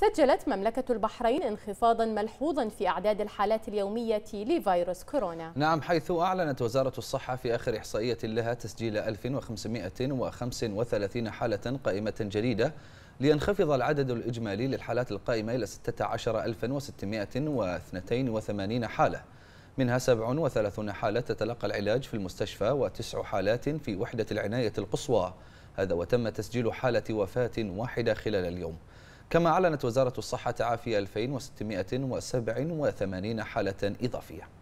سجلت مملكة البحرين انخفاضا ملحوظا في أعداد الحالات اليومية لفيروس كورونا نعم حيث أعلنت وزارة الصحة في آخر إحصائية لها تسجيل 1535 حالة قائمة جديدة لينخفض العدد الإجمالي للحالات القائمة إلى 16682 حالة منها 37 حالة تتلقى العلاج في المستشفى وتسع حالات في وحدة العناية القصوى هذا وتم تسجيل حالة وفاة واحدة خلال اليوم كما أعلنت وزارة الصحة عافية 2687 حالة إضافية